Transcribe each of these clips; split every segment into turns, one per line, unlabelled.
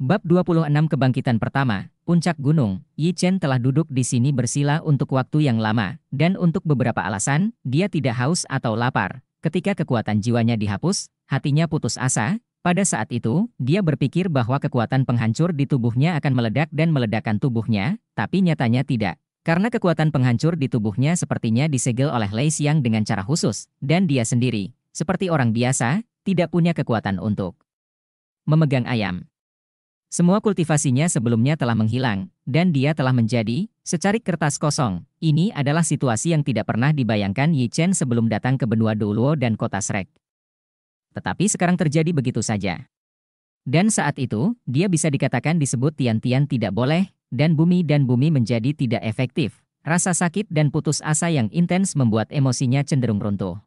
Bab 26 Kebangkitan Pertama, Puncak Gunung, Yi Chen telah duduk di sini bersila untuk waktu yang lama, dan untuk beberapa alasan, dia tidak haus atau lapar. Ketika kekuatan jiwanya dihapus, hatinya putus asa, pada saat itu, dia berpikir bahwa kekuatan penghancur di tubuhnya akan meledak dan meledakkan tubuhnya, tapi nyatanya tidak. Karena kekuatan penghancur di tubuhnya sepertinya disegel oleh Lei Xiang dengan cara khusus, dan dia sendiri, seperti orang biasa, tidak punya kekuatan untuk memegang ayam. Semua kultivasinya sebelumnya telah menghilang, dan dia telah menjadi secarik kertas kosong. Ini adalah situasi yang tidak pernah dibayangkan Yi Chen sebelum datang ke benua Douluo dan kota Srek. Tetapi sekarang terjadi begitu saja. Dan saat itu, dia bisa dikatakan disebut tian-tian tidak boleh, dan bumi dan bumi menjadi tidak efektif. Rasa sakit dan putus asa yang intens membuat emosinya cenderung runtuh.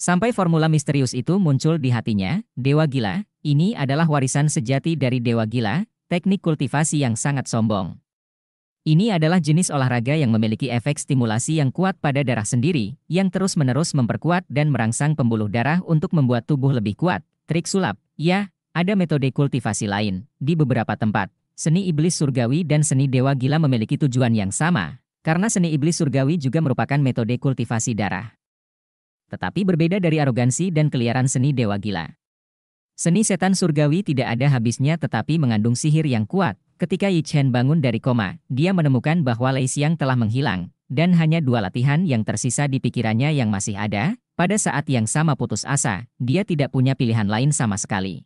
Sampai formula misterius itu muncul di hatinya, Dewa Gila, ini adalah warisan sejati dari Dewa Gila, teknik kultivasi yang sangat sombong. Ini adalah jenis olahraga yang memiliki efek stimulasi yang kuat pada darah sendiri, yang terus-menerus memperkuat dan merangsang pembuluh darah untuk membuat tubuh lebih kuat. Trik sulap, ya, ada metode kultivasi lain, di beberapa tempat. Seni iblis surgawi dan seni dewa gila memiliki tujuan yang sama, karena seni iblis surgawi juga merupakan metode kultivasi darah tetapi berbeda dari arogansi dan keliaran seni dewa gila. Seni setan surgawi tidak ada habisnya tetapi mengandung sihir yang kuat. Ketika Yi Chen bangun dari koma, dia menemukan bahwa Lei Xiang telah menghilang, dan hanya dua latihan yang tersisa di pikirannya yang masih ada, pada saat yang sama putus asa, dia tidak punya pilihan lain sama sekali.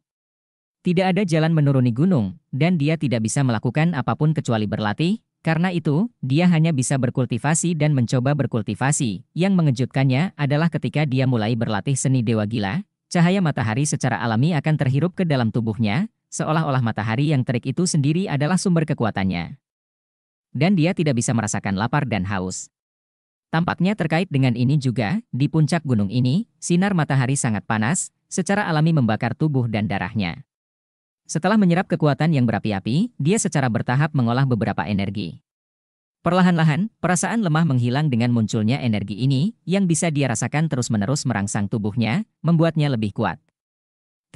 Tidak ada jalan menuruni gunung, dan dia tidak bisa melakukan apapun kecuali berlatih, karena itu, dia hanya bisa berkultivasi dan mencoba berkultivasi. Yang mengejutkannya adalah ketika dia mulai berlatih seni dewa gila, cahaya matahari secara alami akan terhirup ke dalam tubuhnya, seolah-olah matahari yang terik itu sendiri adalah sumber kekuatannya. Dan dia tidak bisa merasakan lapar dan haus. Tampaknya terkait dengan ini juga, di puncak gunung ini, sinar matahari sangat panas, secara alami membakar tubuh dan darahnya. Setelah menyerap kekuatan yang berapi-api, dia secara bertahap mengolah beberapa energi. Perlahan-lahan, perasaan lemah menghilang dengan munculnya energi ini, yang bisa dia rasakan terus-menerus merangsang tubuhnya, membuatnya lebih kuat.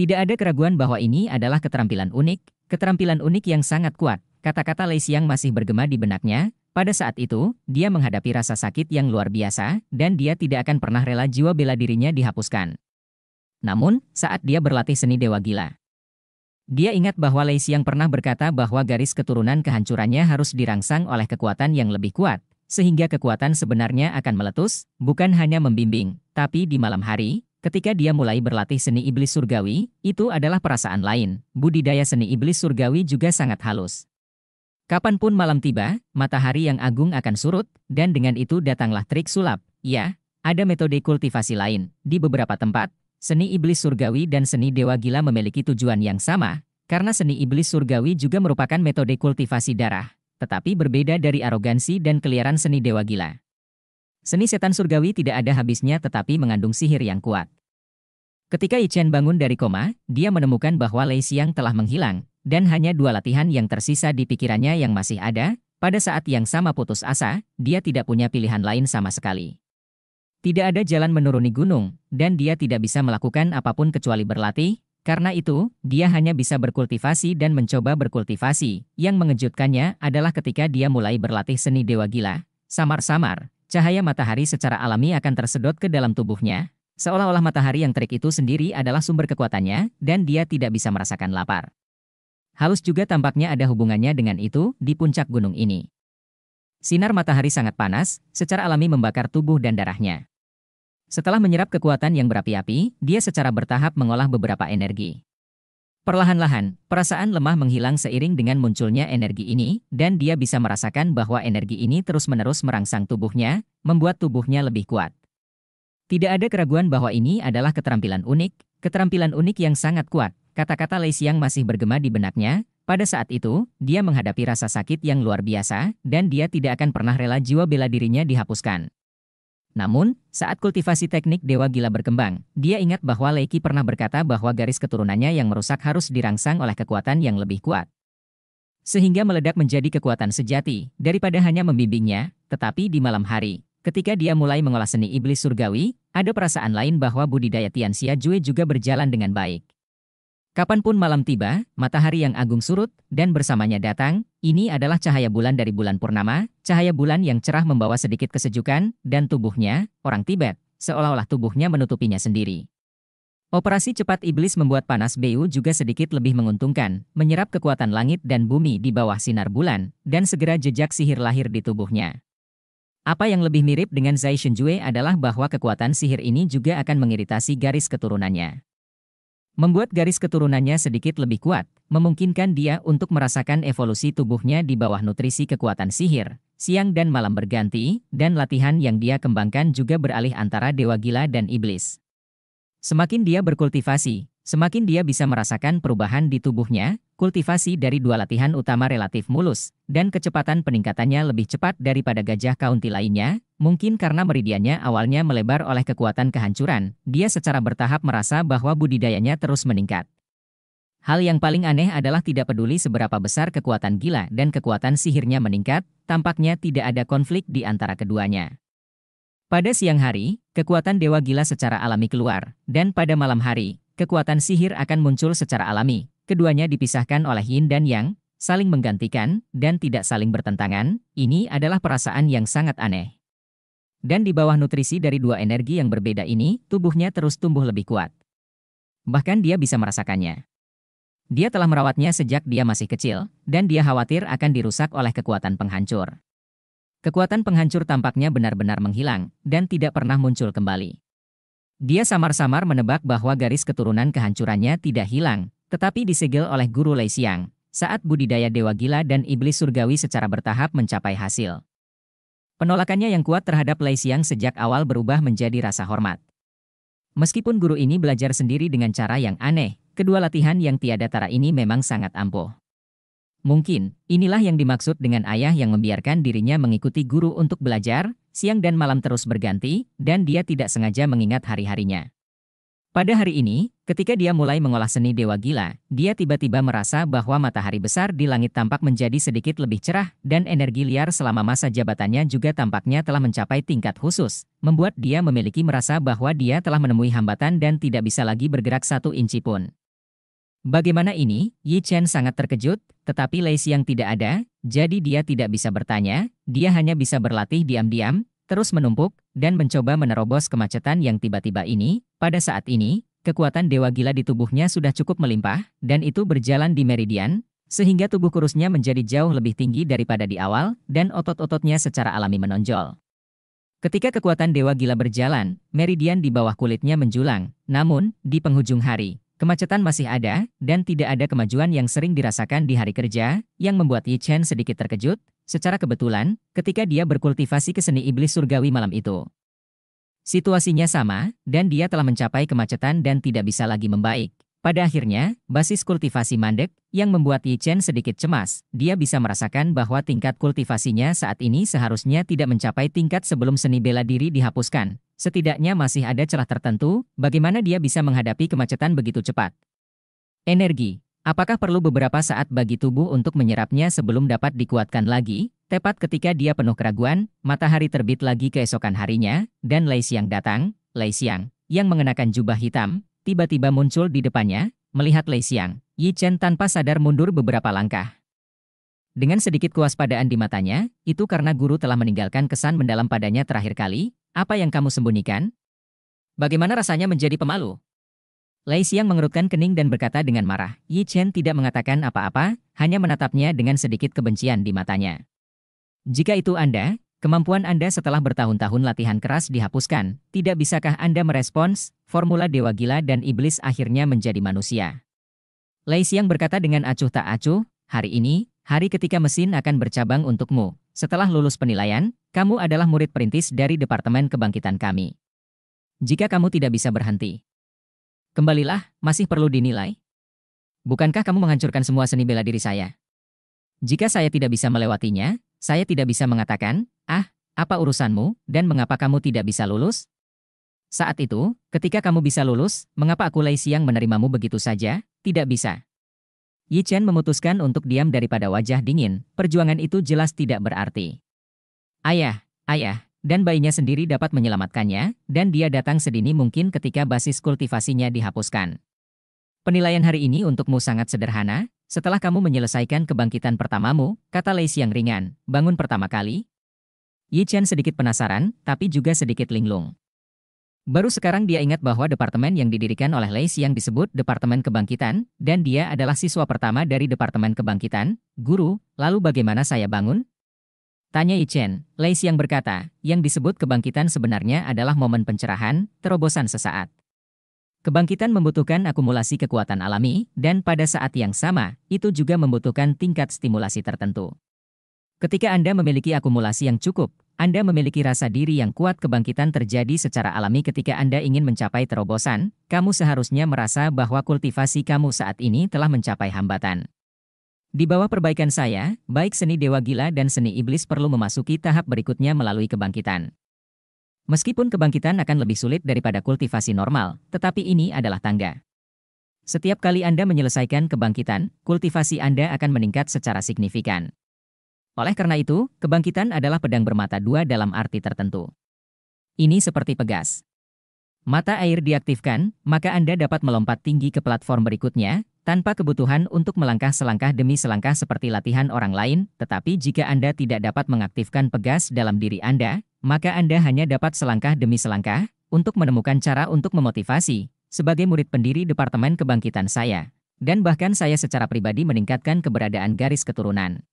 Tidak ada keraguan bahwa ini adalah keterampilan unik, keterampilan unik yang sangat kuat, kata-kata Lei Xiang masih bergema di benaknya, pada saat itu, dia menghadapi rasa sakit yang luar biasa, dan dia tidak akan pernah rela jiwa bela dirinya dihapuskan. Namun, saat dia berlatih seni dewa gila, dia ingat bahwa Lei Xiang pernah berkata bahwa garis keturunan kehancurannya harus dirangsang oleh kekuatan yang lebih kuat, sehingga kekuatan sebenarnya akan meletus, bukan hanya membimbing, tapi di malam hari, ketika dia mulai berlatih seni iblis surgawi, itu adalah perasaan lain. Budidaya seni iblis surgawi juga sangat halus. Kapanpun malam tiba, matahari yang agung akan surut, dan dengan itu datanglah trik sulap. Ya, ada metode kultivasi lain. Di beberapa tempat, Seni iblis surgawi dan seni dewa gila memiliki tujuan yang sama, karena seni iblis surgawi juga merupakan metode kultivasi darah, tetapi berbeda dari arogansi dan keliaran seni dewa gila. Seni setan surgawi tidak ada habisnya tetapi mengandung sihir yang kuat. Ketika Ichen bangun dari koma, dia menemukan bahwa Lei Xiang telah menghilang, dan hanya dua latihan yang tersisa di pikirannya yang masih ada, pada saat yang sama putus asa, dia tidak punya pilihan lain sama sekali. Tidak ada jalan menuruni gunung, dan dia tidak bisa melakukan apapun kecuali berlatih, karena itu, dia hanya bisa berkultivasi dan mencoba berkultivasi. Yang mengejutkannya adalah ketika dia mulai berlatih seni dewa gila. Samar-samar, cahaya matahari secara alami akan tersedot ke dalam tubuhnya. Seolah-olah matahari yang terik itu sendiri adalah sumber kekuatannya, dan dia tidak bisa merasakan lapar. Halus juga tampaknya ada hubungannya dengan itu di puncak gunung ini. Sinar matahari sangat panas, secara alami membakar tubuh dan darahnya. Setelah menyerap kekuatan yang berapi-api, dia secara bertahap mengolah beberapa energi. Perlahan-lahan, perasaan lemah menghilang seiring dengan munculnya energi ini, dan dia bisa merasakan bahwa energi ini terus-menerus merangsang tubuhnya, membuat tubuhnya lebih kuat. Tidak ada keraguan bahwa ini adalah keterampilan unik, keterampilan unik yang sangat kuat, kata-kata Lei Xiang masih bergema di benaknya, pada saat itu, dia menghadapi rasa sakit yang luar biasa, dan dia tidak akan pernah rela jiwa bela dirinya dihapuskan. Namun, saat kultivasi teknik Dewa Gila berkembang, dia ingat bahwa Leiki pernah berkata bahwa garis keturunannya yang merusak harus dirangsang oleh kekuatan yang lebih kuat. Sehingga meledak menjadi kekuatan sejati, daripada hanya membimbingnya, tetapi di malam hari, ketika dia mulai mengolah seni iblis surgawi, ada perasaan lain bahwa budidaya Tian Xia Jue juga berjalan dengan baik. Kapanpun malam tiba, matahari yang agung surut, dan bersamanya datang, ini adalah cahaya bulan dari bulan purnama, cahaya bulan yang cerah membawa sedikit kesejukan, dan tubuhnya, orang Tibet, seolah-olah tubuhnya menutupinya sendiri. Operasi cepat iblis membuat panas Beu juga sedikit lebih menguntungkan, menyerap kekuatan langit dan bumi di bawah sinar bulan, dan segera jejak sihir lahir di tubuhnya. Apa yang lebih mirip dengan Zai Shenjue adalah bahwa kekuatan sihir ini juga akan mengiritasi garis keturunannya. Membuat garis keturunannya sedikit lebih kuat, memungkinkan dia untuk merasakan evolusi tubuhnya di bawah nutrisi kekuatan sihir, siang dan malam berganti, dan latihan yang dia kembangkan juga beralih antara dewa gila dan iblis. Semakin dia berkultivasi, Semakin dia bisa merasakan perubahan di tubuhnya, kultivasi dari dua latihan utama relatif mulus, dan kecepatan peningkatannya lebih cepat daripada gajah kaunti lainnya, mungkin karena meridiannya awalnya melebar oleh kekuatan kehancuran, dia secara bertahap merasa bahwa budidayanya terus meningkat. Hal yang paling aneh adalah tidak peduli seberapa besar kekuatan gila dan kekuatan sihirnya meningkat, tampaknya tidak ada konflik di antara keduanya. Pada siang hari, kekuatan dewa gila secara alami keluar, dan pada malam hari, kekuatan sihir akan muncul secara alami. Keduanya dipisahkan oleh yin dan yang, saling menggantikan, dan tidak saling bertentangan. Ini adalah perasaan yang sangat aneh. Dan di bawah nutrisi dari dua energi yang berbeda ini, tubuhnya terus tumbuh lebih kuat. Bahkan dia bisa merasakannya. Dia telah merawatnya sejak dia masih kecil, dan dia khawatir akan dirusak oleh kekuatan penghancur. Kekuatan penghancur tampaknya benar-benar menghilang, dan tidak pernah muncul kembali. Dia samar-samar menebak bahwa garis keturunan kehancurannya tidak hilang, tetapi disegel oleh guru Lei Xiang, saat budidaya dewa gila dan iblis surgawi secara bertahap mencapai hasil. Penolakannya yang kuat terhadap Lei Xiang sejak awal berubah menjadi rasa hormat. Meskipun guru ini belajar sendiri dengan cara yang aneh, kedua latihan yang tiada tara ini memang sangat ampuh. Mungkin, inilah yang dimaksud dengan ayah yang membiarkan dirinya mengikuti guru untuk belajar, siang dan malam terus berganti, dan dia tidak sengaja mengingat hari-harinya. Pada hari ini, ketika dia mulai mengolah seni dewa gila, dia tiba-tiba merasa bahwa matahari besar di langit tampak menjadi sedikit lebih cerah, dan energi liar selama masa jabatannya juga tampaknya telah mencapai tingkat khusus, membuat dia memiliki merasa bahwa dia telah menemui hambatan dan tidak bisa lagi bergerak satu inci pun. Bagaimana ini? Yi Chen sangat terkejut, tetapi Lei Xiang tidak ada, jadi dia tidak bisa bertanya, dia hanya bisa berlatih diam-diam, terus menumpuk, dan mencoba menerobos kemacetan yang tiba-tiba ini. Pada saat ini, kekuatan dewa gila di tubuhnya sudah cukup melimpah, dan itu berjalan di meridian, sehingga tubuh kurusnya menjadi jauh lebih tinggi daripada di awal, dan otot-ototnya secara alami menonjol. Ketika kekuatan dewa gila berjalan, meridian di bawah kulitnya menjulang, namun, di penghujung hari, Kemacetan masih ada, dan tidak ada kemajuan yang sering dirasakan di hari kerja, yang membuat Yi Chen sedikit terkejut, secara kebetulan, ketika dia berkultivasi ke seni iblis surgawi malam itu. Situasinya sama, dan dia telah mencapai kemacetan dan tidak bisa lagi membaik. Pada akhirnya, basis kultivasi mandek, yang membuat Yi Chen sedikit cemas, dia bisa merasakan bahwa tingkat kultivasinya saat ini seharusnya tidak mencapai tingkat sebelum seni bela diri dihapuskan, setidaknya masih ada celah tertentu bagaimana dia bisa menghadapi kemacetan begitu cepat. Energi. Apakah perlu beberapa saat bagi tubuh untuk menyerapnya sebelum dapat dikuatkan lagi? Tepat ketika dia penuh keraguan, matahari terbit lagi keesokan harinya, dan Lei Xiang datang, Lei Xiang, yang mengenakan jubah hitam, tiba-tiba muncul di depannya, melihat Lei Xiang. Yi Chen tanpa sadar mundur beberapa langkah. Dengan sedikit kewaspadaan di matanya, itu karena guru telah meninggalkan kesan mendalam padanya terakhir kali, apa yang kamu sembunyikan? Bagaimana rasanya menjadi pemalu? Lei Xiang mengerutkan kening dan berkata dengan marah. Yi Chen tidak mengatakan apa-apa, hanya menatapnya dengan sedikit kebencian di matanya. Jika itu Anda, kemampuan Anda setelah bertahun-tahun latihan keras dihapuskan, tidak bisakah Anda merespons, formula dewa gila dan iblis akhirnya menjadi manusia. Lei Xiang berkata dengan acuh tak acuh, hari ini, hari ketika mesin akan bercabang untukmu, setelah lulus penilaian, kamu adalah murid perintis dari Departemen Kebangkitan kami. Jika kamu tidak bisa berhenti, kembalilah, masih perlu dinilai. Bukankah kamu menghancurkan semua seni bela diri saya? Jika saya tidak bisa melewatinya, saya tidak bisa mengatakan, ah, apa urusanmu, dan mengapa kamu tidak bisa lulus? Saat itu, ketika kamu bisa lulus, mengapa aku lay siang menerimamu begitu saja, tidak bisa. Yi Chen memutuskan untuk diam daripada wajah dingin, perjuangan itu jelas tidak berarti. Ayah, ayah, dan bayinya sendiri dapat menyelamatkannya, dan dia datang sedini mungkin ketika basis kultivasinya dihapuskan. Penilaian hari ini untukmu sangat sederhana, setelah kamu menyelesaikan kebangkitan pertamamu, kata Lei yang ringan, bangun pertama kali. Yi Chen sedikit penasaran, tapi juga sedikit linglung. Baru sekarang dia ingat bahwa departemen yang didirikan oleh Lei yang disebut Departemen Kebangkitan, dan dia adalah siswa pertama dari Departemen Kebangkitan, guru, lalu bagaimana saya bangun? Tanya Ichen, Lei yang berkata, yang disebut kebangkitan sebenarnya adalah momen pencerahan, terobosan sesaat. Kebangkitan membutuhkan akumulasi kekuatan alami, dan pada saat yang sama, itu juga membutuhkan tingkat stimulasi tertentu. Ketika Anda memiliki akumulasi yang cukup, anda memiliki rasa diri yang kuat kebangkitan terjadi secara alami ketika Anda ingin mencapai terobosan, kamu seharusnya merasa bahwa kultivasi kamu saat ini telah mencapai hambatan. Di bawah perbaikan saya, baik seni dewa gila dan seni iblis perlu memasuki tahap berikutnya melalui kebangkitan. Meskipun kebangkitan akan lebih sulit daripada kultivasi normal, tetapi ini adalah tangga. Setiap kali Anda menyelesaikan kebangkitan, kultivasi Anda akan meningkat secara signifikan. Oleh karena itu, kebangkitan adalah pedang bermata dua dalam arti tertentu. Ini seperti pegas. Mata air diaktifkan, maka Anda dapat melompat tinggi ke platform berikutnya, tanpa kebutuhan untuk melangkah selangkah demi selangkah seperti latihan orang lain, tetapi jika Anda tidak dapat mengaktifkan pegas dalam diri Anda, maka Anda hanya dapat selangkah demi selangkah, untuk menemukan cara untuk memotivasi, sebagai murid pendiri Departemen Kebangkitan saya. Dan bahkan saya secara pribadi meningkatkan keberadaan garis keturunan.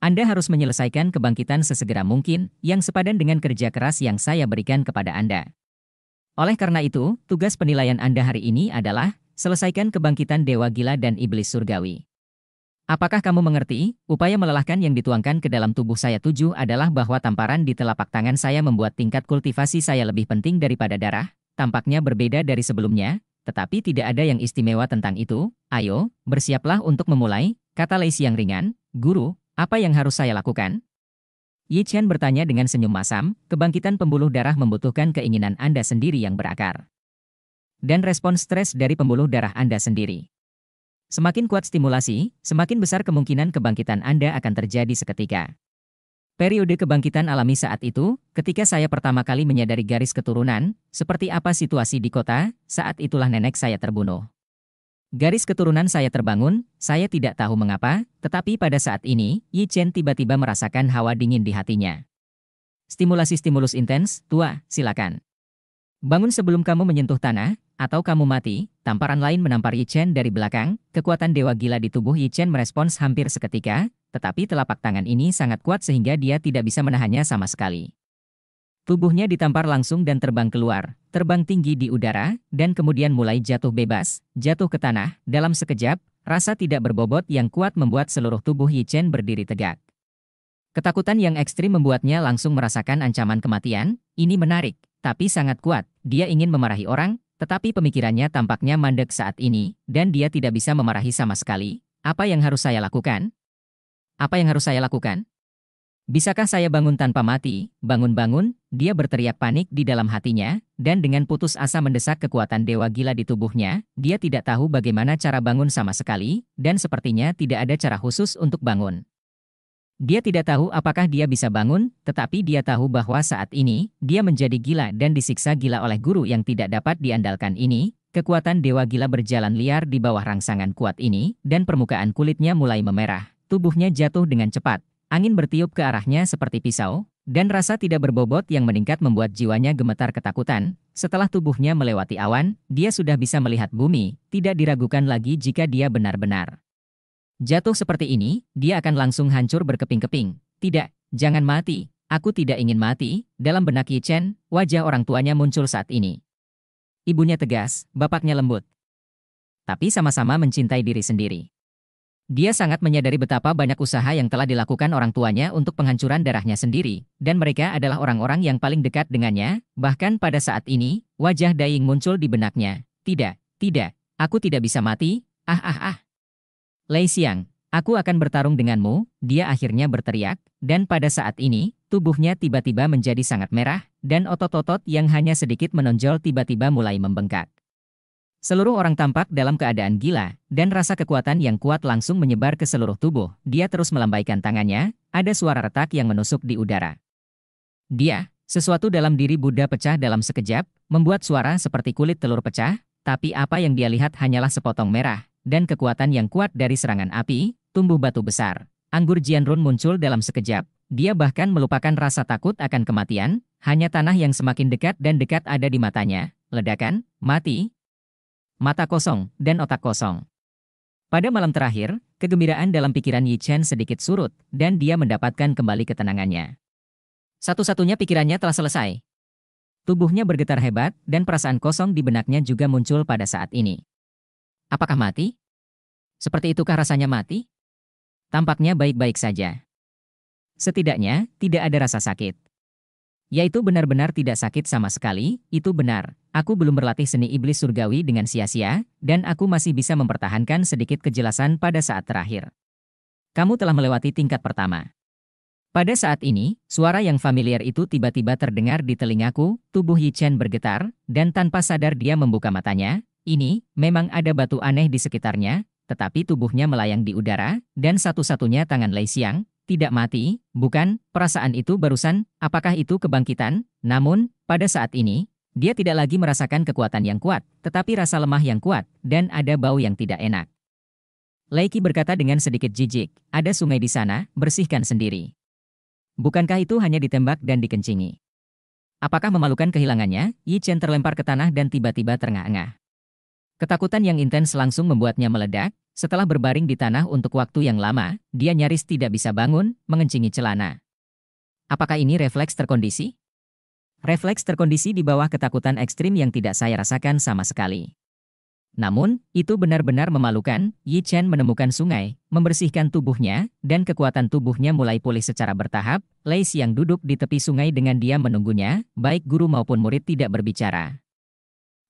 Anda harus menyelesaikan kebangkitan sesegera mungkin yang sepadan dengan kerja keras yang saya berikan kepada Anda. Oleh karena itu, tugas penilaian Anda hari ini adalah selesaikan kebangkitan dewa gila dan iblis surgawi. Apakah kamu mengerti, upaya melelahkan yang dituangkan ke dalam tubuh saya tujuh adalah bahwa tamparan di telapak tangan saya membuat tingkat kultivasi saya lebih penting daripada darah, tampaknya berbeda dari sebelumnya, tetapi tidak ada yang istimewa tentang itu, ayo, bersiaplah untuk memulai, kata Lacey yang ringan, guru, apa yang harus saya lakukan? Yi Chen bertanya dengan senyum masam, kebangkitan pembuluh darah membutuhkan keinginan Anda sendiri yang berakar. Dan respon stres dari pembuluh darah Anda sendiri. Semakin kuat stimulasi, semakin besar kemungkinan kebangkitan Anda akan terjadi seketika. Periode kebangkitan alami saat itu, ketika saya pertama kali menyadari garis keturunan, seperti apa situasi di kota, saat itulah nenek saya terbunuh. Garis keturunan saya terbangun, saya tidak tahu mengapa, tetapi pada saat ini, Yi Chen tiba-tiba merasakan hawa dingin di hatinya. Stimulasi stimulus intens, tua, silakan. Bangun sebelum kamu menyentuh tanah, atau kamu mati, tamparan lain menampar Yi Chen dari belakang, kekuatan dewa gila di tubuh Yi Chen merespons hampir seketika, tetapi telapak tangan ini sangat kuat sehingga dia tidak bisa menahannya sama sekali. Tubuhnya ditampar langsung dan terbang keluar, terbang tinggi di udara, dan kemudian mulai jatuh bebas, jatuh ke tanah. Dalam sekejap, rasa tidak berbobot yang kuat membuat seluruh tubuh Yi Chen berdiri tegak. Ketakutan yang ekstrim membuatnya langsung merasakan ancaman kematian, ini menarik, tapi sangat kuat. Dia ingin memarahi orang, tetapi pemikirannya tampaknya mandek saat ini, dan dia tidak bisa memarahi sama sekali. Apa yang harus saya lakukan? Apa yang harus saya lakukan? Bisakah saya bangun tanpa mati? Bangun-bangun, dia berteriak panik di dalam hatinya, dan dengan putus asa mendesak kekuatan dewa gila di tubuhnya, dia tidak tahu bagaimana cara bangun sama sekali, dan sepertinya tidak ada cara khusus untuk bangun. Dia tidak tahu apakah dia bisa bangun, tetapi dia tahu bahwa saat ini, dia menjadi gila dan disiksa gila oleh guru yang tidak dapat diandalkan ini, Kekuatan dewa gila berjalan liar di bawah rangsangan kuat ini, dan permukaan kulitnya mulai memerah. Tubuhnya jatuh dengan cepat, Angin bertiup ke arahnya seperti pisau, dan rasa tidak berbobot yang meningkat membuat jiwanya gemetar ketakutan. Setelah tubuhnya melewati awan, dia sudah bisa melihat bumi, tidak diragukan lagi jika dia benar-benar. Jatuh seperti ini, dia akan langsung hancur berkeping-keping. Tidak, jangan mati, aku tidak ingin mati, dalam benak Yi Chen, wajah orang tuanya muncul saat ini. Ibunya tegas, bapaknya lembut. Tapi sama-sama mencintai diri sendiri. Dia sangat menyadari betapa banyak usaha yang telah dilakukan orang tuanya untuk penghancuran darahnya sendiri, dan mereka adalah orang-orang yang paling dekat dengannya, bahkan pada saat ini, wajah Daying muncul di benaknya. Tidak, tidak, aku tidak bisa mati, ah ah ah. Lei Xiang, aku akan bertarung denganmu, dia akhirnya berteriak, dan pada saat ini, tubuhnya tiba-tiba menjadi sangat merah, dan otot-otot yang hanya sedikit menonjol tiba-tiba mulai membengkak. Seluruh orang tampak dalam keadaan gila, dan rasa kekuatan yang kuat langsung menyebar ke seluruh tubuh. Dia terus melambaikan tangannya, ada suara retak yang menusuk di udara. Dia, sesuatu dalam diri Buddha pecah dalam sekejap, membuat suara seperti kulit telur pecah, tapi apa yang dia lihat hanyalah sepotong merah, dan kekuatan yang kuat dari serangan api, tumbuh batu besar. Anggur Jianrun muncul dalam sekejap, dia bahkan melupakan rasa takut akan kematian, hanya tanah yang semakin dekat dan dekat ada di matanya. Ledakan, mati, mata kosong, dan otak kosong. Pada malam terakhir, kegembiraan dalam pikiran Yi Chen sedikit surut, dan dia mendapatkan kembali ketenangannya. Satu-satunya pikirannya telah selesai. Tubuhnya bergetar hebat, dan perasaan kosong di benaknya juga muncul pada saat ini. Apakah mati? Seperti itukah rasanya mati? Tampaknya baik-baik saja. Setidaknya, tidak ada rasa sakit. Yaitu benar-benar tidak sakit sama sekali, itu benar. Aku belum berlatih seni iblis surgawi dengan sia-sia, dan aku masih bisa mempertahankan sedikit kejelasan pada saat terakhir. Kamu telah melewati tingkat pertama. Pada saat ini, suara yang familiar itu tiba-tiba terdengar di telingaku, tubuh Yi Chen bergetar, dan tanpa sadar dia membuka matanya. Ini, memang ada batu aneh di sekitarnya, tetapi tubuhnya melayang di udara, dan satu-satunya tangan Lei Xiang, tidak mati, bukan, perasaan itu barusan, apakah itu kebangkitan? Namun, pada saat ini, dia tidak lagi merasakan kekuatan yang kuat, tetapi rasa lemah yang kuat, dan ada bau yang tidak enak. Leiki berkata dengan sedikit jijik, ada sungai di sana, bersihkan sendiri. Bukankah itu hanya ditembak dan dikencingi? Apakah memalukan kehilangannya? Yi Chen terlempar ke tanah dan tiba-tiba terengah-engah. Ketakutan yang intens langsung membuatnya meledak, setelah berbaring di tanah untuk waktu yang lama, dia nyaris tidak bisa bangun, mengencingi celana. Apakah ini refleks terkondisi? Refleks terkondisi di bawah ketakutan ekstrim yang tidak saya rasakan sama sekali. Namun, itu benar-benar memalukan, Yi Chen menemukan sungai, membersihkan tubuhnya, dan kekuatan tubuhnya mulai pulih secara bertahap, Lei Xiang duduk di tepi sungai dengan dia menunggunya, baik guru maupun murid tidak berbicara.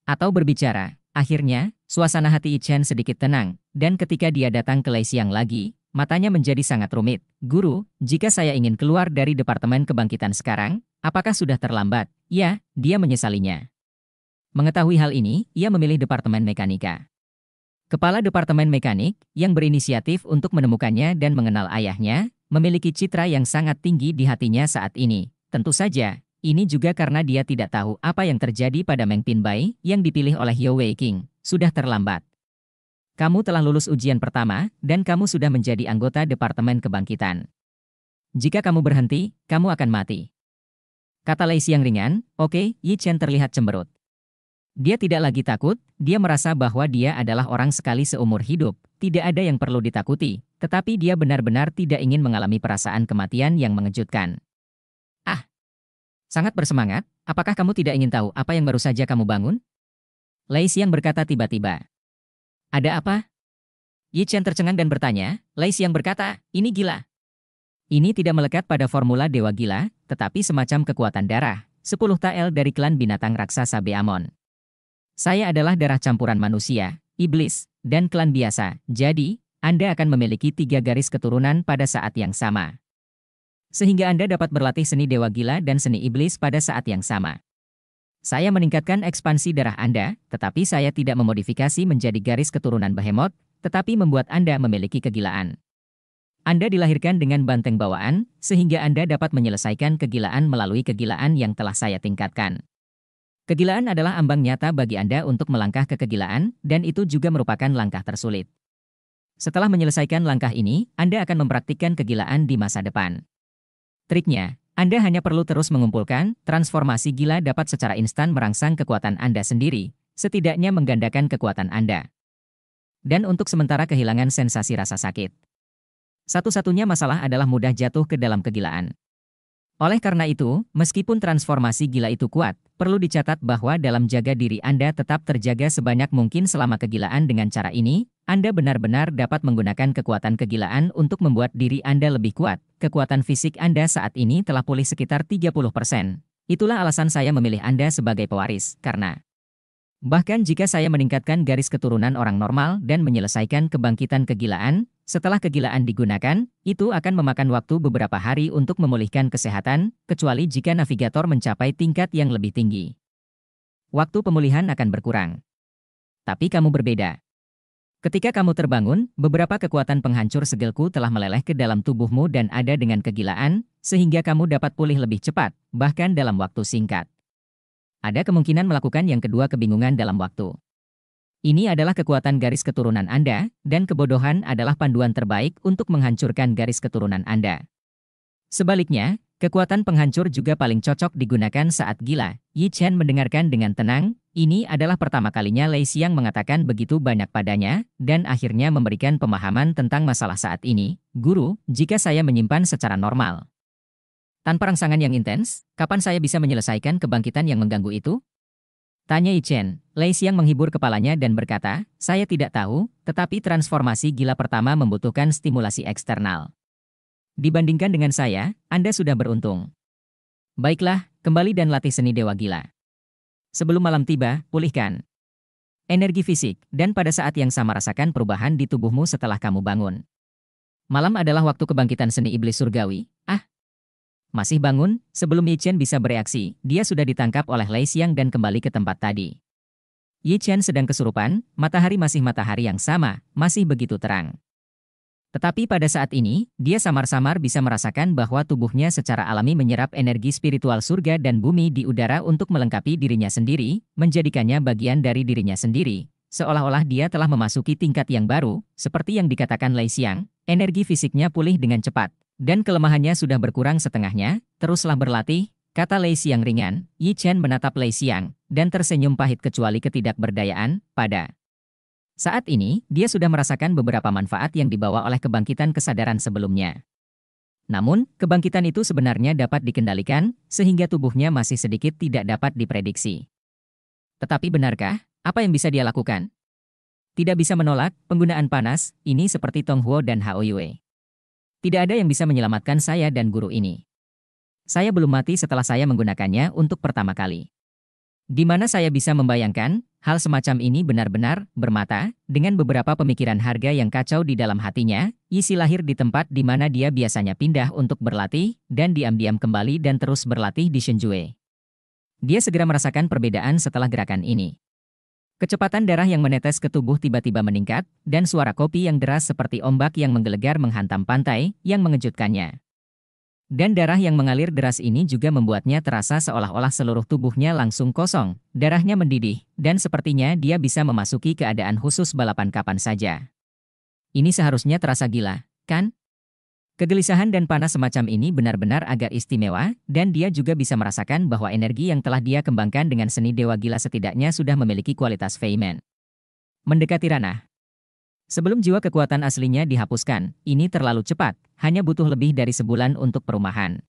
Atau berbicara. Akhirnya, suasana hati Ichen sedikit tenang, dan ketika dia datang ke Lei Siang lagi, matanya menjadi sangat rumit. Guru, jika saya ingin keluar dari Departemen Kebangkitan sekarang, apakah sudah terlambat? Ya, dia menyesalinya. Mengetahui hal ini, ia memilih Departemen Mekanika. Kepala Departemen Mekanik, yang berinisiatif untuk menemukannya dan mengenal ayahnya, memiliki citra yang sangat tinggi di hatinya saat ini. Tentu saja, ini juga karena dia tidak tahu apa yang terjadi pada Meng Pinbai yang dipilih oleh Yo Wei King. Sudah terlambat. Kamu telah lulus ujian pertama, dan kamu sudah menjadi anggota Departemen Kebangkitan. Jika kamu berhenti, kamu akan mati. Kata Lei Siang ringan, oke, okay, Yi Chen terlihat cemberut. Dia tidak lagi takut, dia merasa bahwa dia adalah orang sekali seumur hidup, tidak ada yang perlu ditakuti, tetapi dia benar-benar tidak ingin mengalami perasaan kematian yang mengejutkan. Sangat bersemangat, apakah kamu tidak ingin tahu apa yang baru saja kamu bangun? Lei Xiang berkata tiba-tiba. Ada apa? Yi Chen tercengang dan bertanya, Lei Xiang berkata, ini gila. Ini tidak melekat pada formula dewa gila, tetapi semacam kekuatan darah, 10 tael dari klan binatang raksasa Beamon. Saya adalah darah campuran manusia, iblis, dan klan biasa, jadi, Anda akan memiliki tiga garis keturunan pada saat yang sama. Sehingga Anda dapat berlatih seni dewa gila dan seni iblis pada saat yang sama. Saya meningkatkan ekspansi darah Anda, tetapi saya tidak memodifikasi menjadi garis keturunan behemoth, tetapi membuat Anda memiliki kegilaan. Anda dilahirkan dengan banteng bawaan, sehingga Anda dapat menyelesaikan kegilaan melalui kegilaan yang telah saya tingkatkan. Kegilaan adalah ambang nyata bagi Anda untuk melangkah ke kegilaan, dan itu juga merupakan langkah tersulit. Setelah menyelesaikan langkah ini, Anda akan mempraktikkan kegilaan di masa depan. Triknya, Anda hanya perlu terus mengumpulkan, transformasi gila dapat secara instan merangsang kekuatan Anda sendiri, setidaknya menggandakan kekuatan Anda. Dan untuk sementara kehilangan sensasi rasa sakit. Satu-satunya masalah adalah mudah jatuh ke dalam kegilaan. Oleh karena itu, meskipun transformasi gila itu kuat, perlu dicatat bahwa dalam jaga diri Anda tetap terjaga sebanyak mungkin selama kegilaan dengan cara ini, Anda benar-benar dapat menggunakan kekuatan kegilaan untuk membuat diri Anda lebih kuat. Kekuatan fisik Anda saat ini telah pulih sekitar 30%. Itulah alasan saya memilih Anda sebagai pewaris, karena Bahkan jika saya meningkatkan garis keturunan orang normal dan menyelesaikan kebangkitan kegilaan, setelah kegilaan digunakan, itu akan memakan waktu beberapa hari untuk memulihkan kesehatan, kecuali jika navigator mencapai tingkat yang lebih tinggi. Waktu pemulihan akan berkurang. Tapi kamu berbeda. Ketika kamu terbangun, beberapa kekuatan penghancur segelku telah meleleh ke dalam tubuhmu dan ada dengan kegilaan, sehingga kamu dapat pulih lebih cepat, bahkan dalam waktu singkat. Ada kemungkinan melakukan yang kedua kebingungan dalam waktu. Ini adalah kekuatan garis keturunan Anda, dan kebodohan adalah panduan terbaik untuk menghancurkan garis keturunan Anda. Sebaliknya, kekuatan penghancur juga paling cocok digunakan saat gila. Yi Chen mendengarkan dengan tenang, ini adalah pertama kalinya Lei Xiang mengatakan begitu banyak padanya, dan akhirnya memberikan pemahaman tentang masalah saat ini. Guru, jika saya menyimpan secara normal, tanpa rangsangan yang intens, kapan saya bisa menyelesaikan kebangkitan yang mengganggu itu? Tanya Ichen, Lei Xiang menghibur kepalanya dan berkata, saya tidak tahu, tetapi transformasi gila pertama membutuhkan stimulasi eksternal. Dibandingkan dengan saya, Anda sudah beruntung. Baiklah, kembali dan latih seni dewa gila. Sebelum malam tiba, pulihkan energi fisik, dan pada saat yang sama rasakan perubahan di tubuhmu setelah kamu bangun. Malam adalah waktu kebangkitan seni iblis surgawi. Ah, masih bangun, sebelum Yi Chen bisa bereaksi, dia sudah ditangkap oleh Lei Xiang dan kembali ke tempat tadi. Yi Chen sedang kesurupan, matahari masih matahari yang sama, masih begitu terang. Tetapi pada saat ini, dia samar-samar bisa merasakan bahwa tubuhnya secara alami menyerap energi spiritual surga dan bumi di udara untuk melengkapi dirinya sendiri, menjadikannya bagian dari dirinya sendiri. Seolah-olah dia telah memasuki tingkat yang baru, seperti yang dikatakan Lei Xiang, energi fisiknya pulih dengan cepat, dan kelemahannya sudah berkurang setengahnya, teruslah berlatih, kata Lei Xiang ringan. Yi Chen menatap Lei Xiang, dan tersenyum pahit kecuali ketidakberdayaan, pada. Saat ini, dia sudah merasakan beberapa manfaat yang dibawa oleh kebangkitan kesadaran sebelumnya. Namun, kebangkitan itu sebenarnya dapat dikendalikan, sehingga tubuhnya masih sedikit tidak dapat diprediksi. Tetapi benarkah, apa yang bisa dia lakukan? Tidak bisa menolak, penggunaan panas, ini seperti Tong Huo dan Hao Yue. Tidak ada yang bisa menyelamatkan saya dan guru ini. Saya belum mati setelah saya menggunakannya untuk pertama kali. Di mana saya bisa membayangkan, hal semacam ini benar-benar bermata, dengan beberapa pemikiran harga yang kacau di dalam hatinya, isi lahir di tempat di mana dia biasanya pindah untuk berlatih, dan diam-diam kembali dan terus berlatih di Shenzhou. Dia segera merasakan perbedaan setelah gerakan ini. Kecepatan darah yang menetes ke tubuh tiba-tiba meningkat, dan suara kopi yang deras seperti ombak yang menggelegar menghantam pantai, yang mengejutkannya. Dan darah yang mengalir deras ini juga membuatnya terasa seolah-olah seluruh tubuhnya langsung kosong, darahnya mendidih, dan sepertinya dia bisa memasuki keadaan khusus balapan kapan saja. Ini seharusnya terasa gila, kan? Kegelisahan dan panas semacam ini benar-benar agak istimewa, dan dia juga bisa merasakan bahwa energi yang telah dia kembangkan dengan seni dewa gila setidaknya sudah memiliki kualitas Feynman. Mendekati ranah. Sebelum jiwa kekuatan aslinya dihapuskan, ini terlalu cepat, hanya butuh lebih dari sebulan untuk perumahan.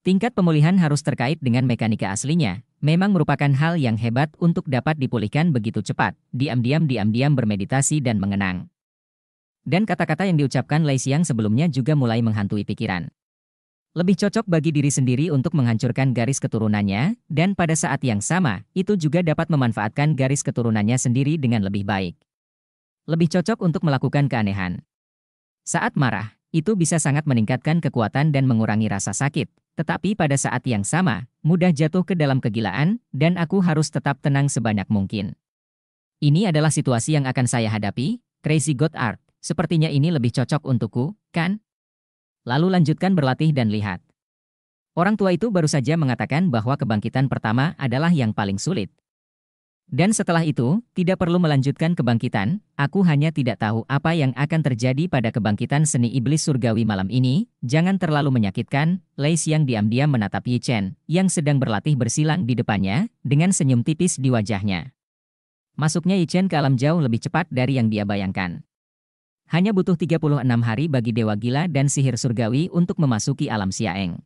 Tingkat pemulihan harus terkait dengan mekanika aslinya, memang merupakan hal yang hebat untuk dapat dipulihkan begitu cepat, diam-diam diam-diam bermeditasi dan mengenang. Dan kata-kata yang diucapkan Lei Xiang sebelumnya juga mulai menghantui pikiran. Lebih cocok bagi diri sendiri untuk menghancurkan garis keturunannya, dan pada saat yang sama, itu juga dapat memanfaatkan garis keturunannya sendiri dengan lebih baik. Lebih cocok untuk melakukan keanehan. Saat marah, itu bisa sangat meningkatkan kekuatan dan mengurangi rasa sakit, tetapi pada saat yang sama, mudah jatuh ke dalam kegilaan, dan aku harus tetap tenang sebanyak mungkin. Ini adalah situasi yang akan saya hadapi, Crazy God Art. Sepertinya ini lebih cocok untukku, kan? Lalu lanjutkan berlatih dan lihat. Orang tua itu baru saja mengatakan bahwa kebangkitan pertama adalah yang paling sulit. Dan setelah itu, tidak perlu melanjutkan kebangkitan, aku hanya tidak tahu apa yang akan terjadi pada kebangkitan seni iblis surgawi malam ini, jangan terlalu menyakitkan, Leis yang diam-diam menatap Yi Chen, yang sedang berlatih bersilang di depannya, dengan senyum tipis di wajahnya. Masuknya Yi Chen ke alam jauh lebih cepat dari yang dia bayangkan. Hanya butuh 36 hari bagi dewa gila dan sihir surgawi untuk memasuki alam siaeng.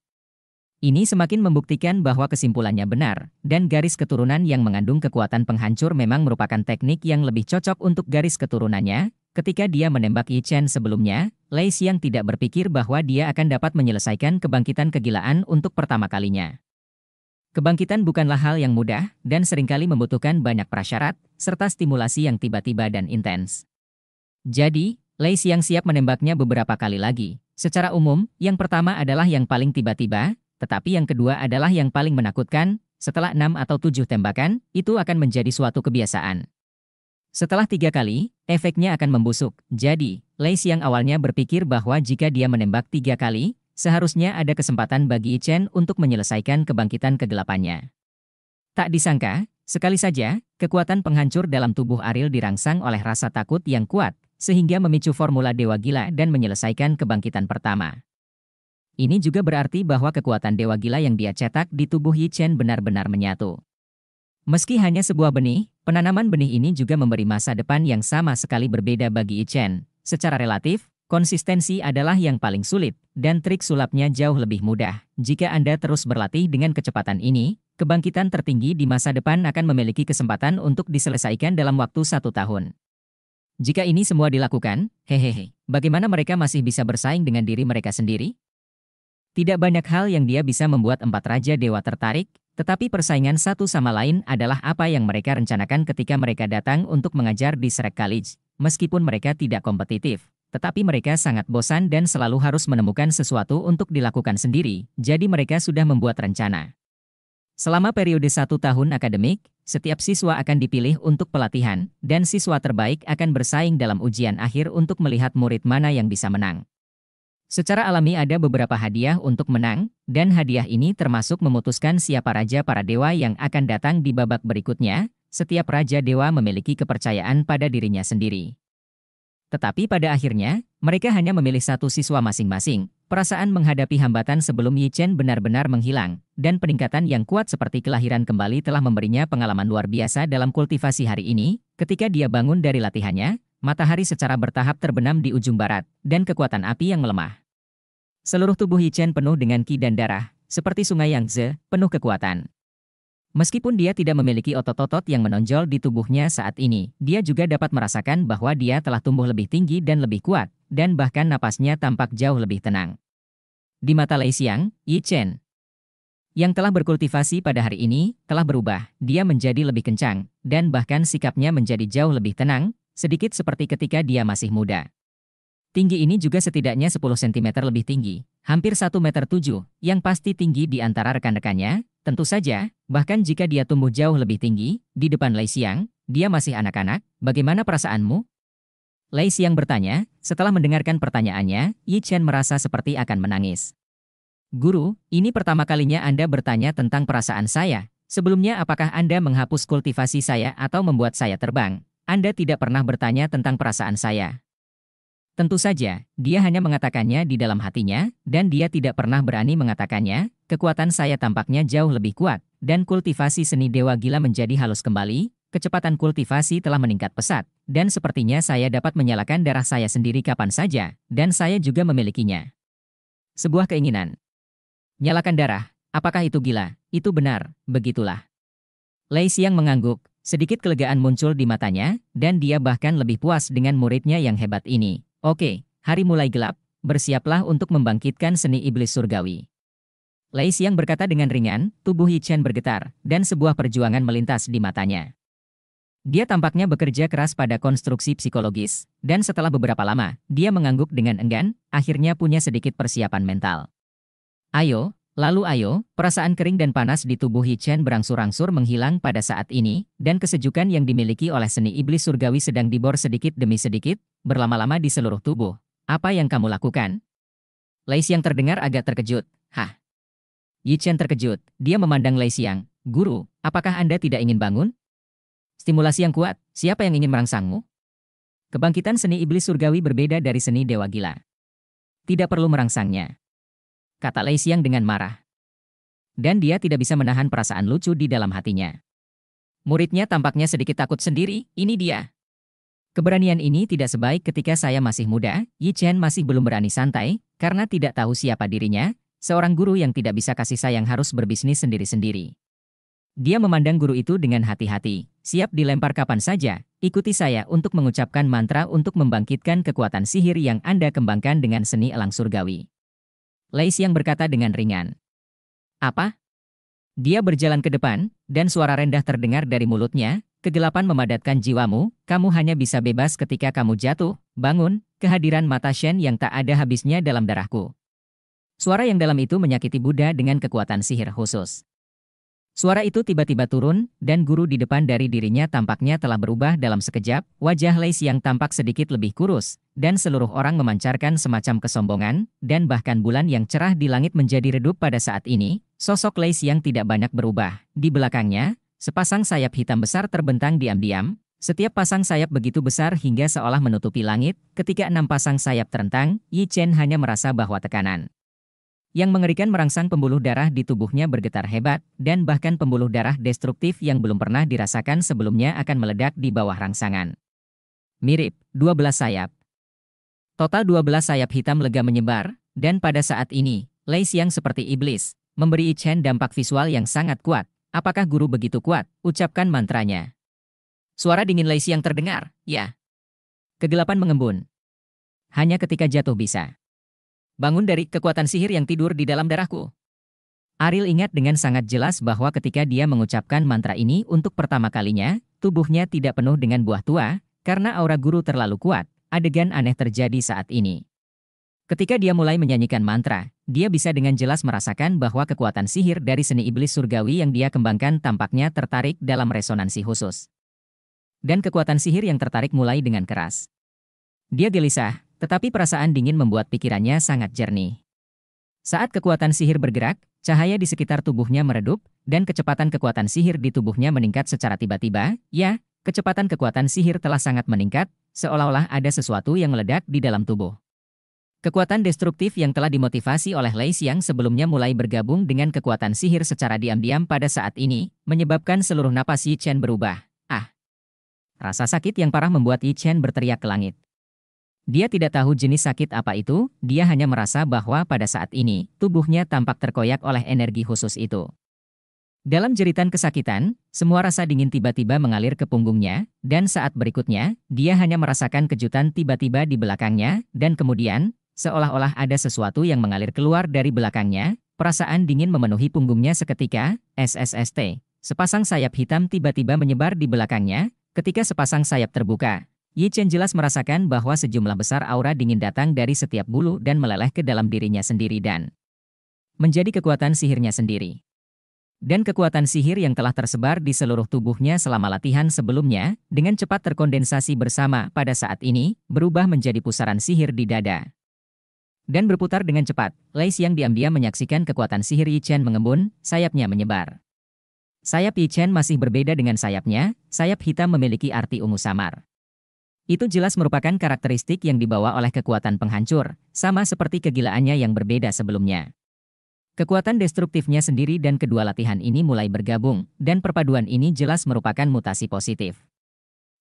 Ini semakin membuktikan bahwa kesimpulannya benar, dan garis keturunan yang mengandung kekuatan penghancur memang merupakan teknik yang lebih cocok untuk garis keturunannya. Ketika dia menembak Yi Chen sebelumnya, Lei Xiang tidak berpikir bahwa dia akan dapat menyelesaikan kebangkitan kegilaan untuk pertama kalinya. Kebangkitan bukanlah hal yang mudah, dan seringkali membutuhkan banyak prasyarat, serta stimulasi yang tiba-tiba dan intens. Jadi, Lei Xiang siap menembaknya beberapa kali lagi. Secara umum, yang pertama adalah yang paling tiba-tiba, tetapi yang kedua adalah yang paling menakutkan, setelah enam atau tujuh tembakan, itu akan menjadi suatu kebiasaan. Setelah tiga kali, efeknya akan membusuk. Jadi, Lei Xiang awalnya berpikir bahwa jika dia menembak tiga kali, seharusnya ada kesempatan bagi Ichen untuk menyelesaikan kebangkitan kegelapannya. Tak disangka, sekali saja, kekuatan penghancur dalam tubuh Aril dirangsang oleh rasa takut yang kuat, sehingga memicu formula Dewa Gila dan menyelesaikan kebangkitan pertama. Ini juga berarti bahwa kekuatan Dewa Gila yang dia cetak di tubuh Yi Chen benar-benar menyatu. Meski hanya sebuah benih, penanaman benih ini juga memberi masa depan yang sama sekali berbeda bagi Yi Chen. Secara relatif, konsistensi adalah yang paling sulit, dan trik sulapnya jauh lebih mudah. Jika Anda terus berlatih dengan kecepatan ini, kebangkitan tertinggi di masa depan akan memiliki kesempatan untuk diselesaikan dalam waktu satu tahun. Jika ini semua dilakukan, hehehe, bagaimana mereka masih bisa bersaing dengan diri mereka sendiri? Tidak banyak hal yang dia bisa membuat empat raja dewa tertarik, tetapi persaingan satu sama lain adalah apa yang mereka rencanakan ketika mereka datang untuk mengajar di Shrek College. Meskipun mereka tidak kompetitif, tetapi mereka sangat bosan dan selalu harus menemukan sesuatu untuk dilakukan sendiri, jadi mereka sudah membuat rencana. Selama periode satu tahun akademik, setiap siswa akan dipilih untuk pelatihan, dan siswa terbaik akan bersaing dalam ujian akhir untuk melihat murid mana yang bisa menang. Secara alami ada beberapa hadiah untuk menang, dan hadiah ini termasuk memutuskan siapa raja para dewa yang akan datang di babak berikutnya. Setiap raja dewa memiliki kepercayaan pada dirinya sendiri. Tetapi pada akhirnya, mereka hanya memilih satu siswa masing-masing, Perasaan menghadapi hambatan sebelum Yi Chen benar-benar menghilang, dan peningkatan yang kuat seperti kelahiran kembali telah memberinya pengalaman luar biasa dalam kultivasi hari ini. Ketika dia bangun dari latihannya, matahari secara bertahap terbenam di ujung barat, dan kekuatan api yang melemah. Seluruh tubuh Yi Chen penuh dengan ki dan darah, seperti sungai Yangtze, penuh kekuatan. Meskipun dia tidak memiliki otot-otot yang menonjol di tubuhnya saat ini, dia juga dapat merasakan bahwa dia telah tumbuh lebih tinggi dan lebih kuat, dan bahkan napasnya tampak jauh lebih tenang. Di mata Lei Xiang, Yi Chen, yang telah berkultivasi pada hari ini, telah berubah, dia menjadi lebih kencang, dan bahkan sikapnya menjadi jauh lebih tenang, sedikit seperti ketika dia masih muda. Tinggi ini juga setidaknya 10 cm lebih tinggi, hampir 1 meter 7, yang pasti tinggi di antara rekan-rekannya, Tentu saja, bahkan jika dia tumbuh jauh lebih tinggi, di depan Lei Xiang, dia masih anak-anak, bagaimana perasaanmu? Lei Xiang bertanya, setelah mendengarkan pertanyaannya, Yi Chen merasa seperti akan menangis. Guru, ini pertama kalinya Anda bertanya tentang perasaan saya. Sebelumnya apakah Anda menghapus kultivasi saya atau membuat saya terbang? Anda tidak pernah bertanya tentang perasaan saya. Tentu saja, dia hanya mengatakannya di dalam hatinya, dan dia tidak pernah berani mengatakannya, kekuatan saya tampaknya jauh lebih kuat, dan kultivasi seni dewa gila menjadi halus kembali, kecepatan kultivasi telah meningkat pesat, dan sepertinya saya dapat menyalakan darah saya sendiri kapan saja, dan saya juga memilikinya. Sebuah keinginan. Nyalakan darah, apakah itu gila? Itu benar, begitulah. Lei Siang mengangguk, sedikit kelegaan muncul di matanya, dan dia bahkan lebih puas dengan muridnya yang hebat ini. Oke, hari mulai gelap, bersiaplah untuk membangkitkan seni iblis surgawi. Lei Xiang berkata dengan ringan, tubuh Yi Chen bergetar, dan sebuah perjuangan melintas di matanya. Dia tampaknya bekerja keras pada konstruksi psikologis, dan setelah beberapa lama, dia mengangguk dengan enggan, akhirnya punya sedikit persiapan mental. Ayo, Lalu ayo, perasaan kering dan panas di tubuh Yi Chen berangsur-angsur menghilang pada saat ini, dan kesejukan yang dimiliki oleh seni iblis surgawi sedang dibor sedikit demi sedikit, berlama-lama di seluruh tubuh. Apa yang kamu lakukan? Lais yang terdengar agak terkejut. Hah, Yichen terkejut. Dia memandang Lei Xiang. Guru, apakah Anda tidak ingin bangun? Stimulasi yang kuat, siapa yang ingin merangsangmu? Kebangkitan seni iblis surgawi berbeda dari seni dewa gila. Tidak perlu merangsangnya. Kata Lei Xiang dengan marah. Dan dia tidak bisa menahan perasaan lucu di dalam hatinya. Muridnya tampaknya sedikit takut sendiri, ini dia. Keberanian ini tidak sebaik ketika saya masih muda, Yi Chen masih belum berani santai, karena tidak tahu siapa dirinya, Seorang guru yang tidak bisa kasih sayang harus berbisnis sendiri-sendiri. Dia memandang guru itu dengan hati-hati, siap dilempar kapan saja, ikuti saya untuk mengucapkan mantra untuk membangkitkan kekuatan sihir yang Anda kembangkan dengan seni elang surgawi. Leis yang berkata dengan ringan. Apa? Dia berjalan ke depan, dan suara rendah terdengar dari mulutnya, kegelapan memadatkan jiwamu, kamu hanya bisa bebas ketika kamu jatuh, bangun, kehadiran mata Shen yang tak ada habisnya dalam darahku. Suara yang dalam itu menyakiti Buddha dengan kekuatan sihir khusus. Suara itu tiba-tiba turun, dan guru di depan dari dirinya tampaknya telah berubah dalam sekejap, wajah Leis yang tampak sedikit lebih kurus, dan seluruh orang memancarkan semacam kesombongan, dan bahkan bulan yang cerah di langit menjadi redup pada saat ini, sosok Leis yang tidak banyak berubah. Di belakangnya, sepasang sayap hitam besar terbentang diam-diam, setiap pasang sayap begitu besar hingga seolah menutupi langit, ketika enam pasang sayap terentang, Yi Chen hanya merasa bahwa tekanan yang mengerikan merangsang pembuluh darah di tubuhnya bergetar hebat, dan bahkan pembuluh darah destruktif yang belum pernah dirasakan sebelumnya akan meledak di bawah rangsangan. Mirip, 12 sayap. Total 12 sayap hitam lega menyebar, dan pada saat ini, Lei Xiang seperti iblis, memberi Ichen dampak visual yang sangat kuat. Apakah guru begitu kuat? Ucapkan mantranya. Suara dingin Lei Xiang terdengar, ya. Kegelapan mengembun. Hanya ketika jatuh bisa. Bangun dari kekuatan sihir yang tidur di dalam darahku. Aril ingat dengan sangat jelas bahwa ketika dia mengucapkan mantra ini untuk pertama kalinya, tubuhnya tidak penuh dengan buah tua, karena aura guru terlalu kuat, adegan aneh terjadi saat ini. Ketika dia mulai menyanyikan mantra, dia bisa dengan jelas merasakan bahwa kekuatan sihir dari seni iblis surgawi yang dia kembangkan tampaknya tertarik dalam resonansi khusus. Dan kekuatan sihir yang tertarik mulai dengan keras. Dia gelisah, tetapi perasaan dingin membuat pikirannya sangat jernih. Saat kekuatan sihir bergerak, cahaya di sekitar tubuhnya meredup, dan kecepatan kekuatan sihir di tubuhnya meningkat secara tiba-tiba, ya, kecepatan kekuatan sihir telah sangat meningkat, seolah-olah ada sesuatu yang meledak di dalam tubuh. Kekuatan destruktif yang telah dimotivasi oleh Lei Xiang sebelumnya mulai bergabung dengan kekuatan sihir secara diam-diam pada saat ini, menyebabkan seluruh napas Yi Chen berubah. Ah! Rasa sakit yang parah membuat Yi Chen berteriak ke langit. Dia tidak tahu jenis sakit apa itu, dia hanya merasa bahwa pada saat ini, tubuhnya tampak terkoyak oleh energi khusus itu. Dalam jeritan kesakitan, semua rasa dingin tiba-tiba mengalir ke punggungnya, dan saat berikutnya, dia hanya merasakan kejutan tiba-tiba di belakangnya, dan kemudian, seolah-olah ada sesuatu yang mengalir keluar dari belakangnya, perasaan dingin memenuhi punggungnya seketika, SSST. Sepasang sayap hitam tiba-tiba menyebar di belakangnya, ketika sepasang sayap terbuka, Yi Chen jelas merasakan bahwa sejumlah besar aura dingin datang dari setiap bulu dan meleleh ke dalam dirinya sendiri dan menjadi kekuatan sihirnya sendiri. Dan kekuatan sihir yang telah tersebar di seluruh tubuhnya selama latihan sebelumnya, dengan cepat terkondensasi bersama pada saat ini, berubah menjadi pusaran sihir di dada. Dan berputar dengan cepat, Lei Xiang diam-diam menyaksikan kekuatan sihir Yi Chen mengembun, sayapnya menyebar. Sayap Yi Chen masih berbeda dengan sayapnya, sayap hitam memiliki arti ungu samar. Itu jelas merupakan karakteristik yang dibawa oleh kekuatan penghancur, sama seperti kegilaannya yang berbeda sebelumnya. Kekuatan destruktifnya sendiri dan kedua latihan ini mulai bergabung, dan perpaduan ini jelas merupakan mutasi positif.